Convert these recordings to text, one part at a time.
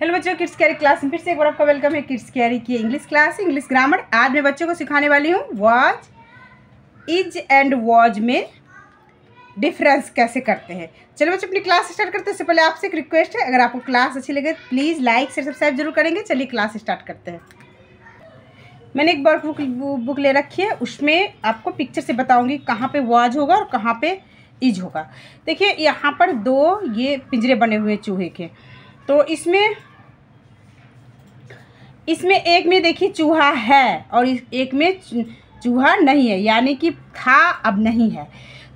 hello बच्चों kids carry class में फिर से एक बार आपका वेलकम है किड्स कैरी की इंग्लिश क्लास इंग्लिश ग्रामर आज मैं बच्चों को सिखाने वाली हूँ वॉच इज एंड वॉज में डिफरेंस कैसे करते हैं चलो बच्चों अपनी क्लास स्टार्ट करते हैं उससे पहले आपसे एक रिक्वेस्ट है अगर आपको क्लास अच्छी लगे प्लीज़ लाइक से सब्सक्राइब जरूर करेंगे चलिए क्लास स्टार्ट करते हैं मैंने एक बार बुक बुक ले रखी है उसमें आपको पिक्चर से बताऊँगी कहाँ पर वॉज होगा और कहाँ पर इज होगा देखिए यहाँ पर दो ये पिंजरे बने हुए चूहे के तो इसमें इसमें एक में देखिए चूहा है और एक में चूहा नहीं है यानी कि था अब नहीं है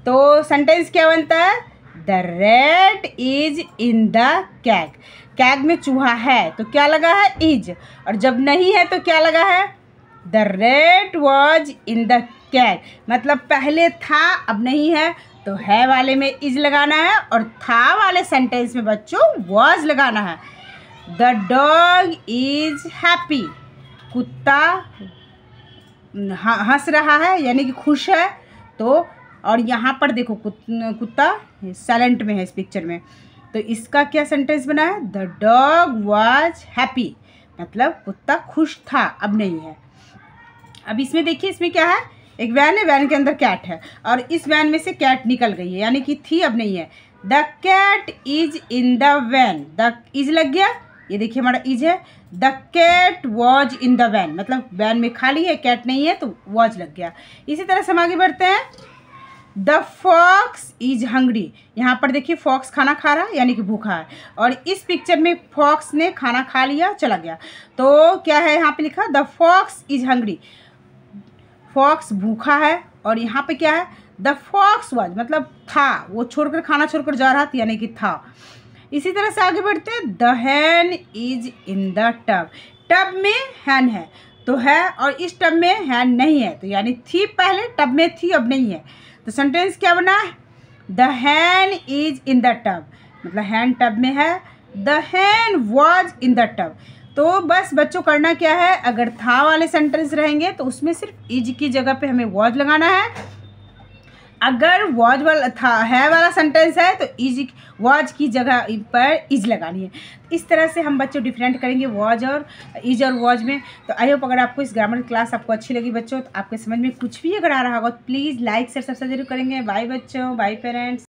तो सेंटेंस क्या बनता है the rat is in the cage cage में चूहा है तो क्या लगा है इज और जब नहीं है तो क्या लगा है the rat was in the cage मतलब पहले था अब नहीं है तो है वाले में इज लगाना है और था वाले सेंटेंस में बच्चों वॉज लगाना है द डॉग इज हैप्पी कुत्ता हंस रहा है यानी कि खुश है तो और यहाँ पर देखो कुत्ता साइलेंट में है इस पिक्चर में तो इसका क्या सेंटेंस बना है द डॉग वॉज हैप्पी मतलब कुत्ता खुश था अब नहीं है अब इसमें देखिए इसमें क्या है एक वैन है वैन के अंदर कैट है और इस वैन में से कैट निकल गई है यानी कि थी अब नहीं है the cat is in the van the is लग गया ये देखिए हमारा इज है the cat was in the van मतलब वैन में खाली है कैट नहीं है तो वॉज लग गया इसी तरह से हम आगे बढ़ते हैं द फॉक्स इज हंगरी यहाँ पर देखिए फॉक्स खाना खा रहा है यानी कि भूखा है और इस पिक्चर में फॉक्स ने खाना खा लिया चला गया तो क्या है यहाँ पे लिखा the fox is hungry fox भूखा है और यहाँ पे क्या है द फॉक्स वॉज मतलब था वो छोड़कर खाना छोड़कर जा रहा था यानी कि था इसी तरह से आगे बढ़ते हैं the hen is in the tub tub में हैन है तो है और इस टब में हैन नहीं है तो यानी थी पहले टब में थी अब नहीं है तो सेंटेंस क्या बना है the hen is in the tub मतलब हैन टब में है the hen was in the tub तो बस बच्चों करना क्या है अगर था वाले सेंटेंस रहेंगे तो उसमें सिर्फ इज की जगह पे हमें वॉज लगाना है अगर वॉज वाला था है वाला सेंटेंस है तो इज वॉज की जगह पर इज लगानी है इस तरह से हम बच्चों डिफरेंट करेंगे वॉज और इज और वॉज में तो आई होप अगर आपको इस ग्रामर क्लास आपको अच्छी लगी बच्चों तो आपके समझ में कुछ भी अगर आ रहा होगा तो प्लीज़ लाइक सर सबसे जरूर करेंगे बाय बच्चों बाय पेरेंट्स